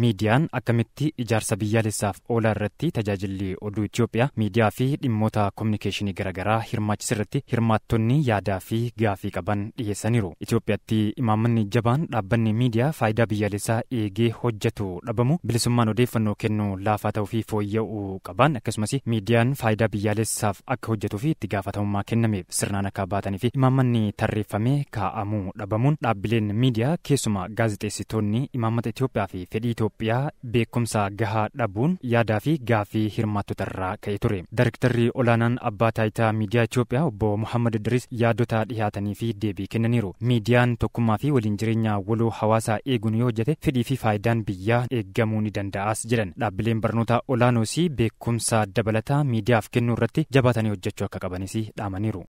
miidiyaan akkamitti ijaarsa biyyaalessaaf oolaa irratti tajaajilli oduu Itoophiyaa miidiyaa fi dhimmoota kominikeeshinii garaagaraa hirmaachis irratti hirmaattoonni yaadaa fi gaafii qaban dhiyeessaniiru Itoophiyaatti imaamanni jabaan dhaabbanni miidiyaa faayidaa biyyaalessaa eegee hojjetu dhabamu bilisummaan odeeffannoo kennuu laafaa ta'uu fi fooyya'uu qaban akkasumas miidiyaan faayidaa biyyaalessaaf akka hojjetuu fi itti gaafatamummaa kennameef sirnaan akka baatanii fi imaamanni tarreeffamee kaa'amuu dhabamuun dhaabbileen miidiyaa keessumaa gaazexeessitoonni Itoophiyaa beekumsa gahaa dhabuun yaadaa fi gaaffii hirmaattota irraa ka'e ture. Daayirektarri olaanaan abbaa taayitaa miidiyaa Itoophiyaa obbo Muhammad diris yaadota dhiyaatanii fi deebii kennaniiru. Miidiyaan tokkummaa fi waliin jireenya waloo hawaasaa eeguun yoo hojjete fidhii fi faayidaan biyyaa eegamuu ni danda'aas jedhan. Dhaabbileen barnoota olaanoos beekumsa dabalataa miidiyaaf kennuu irratti jabaatanii hojjechuu akka qabanis dhaamaniiru.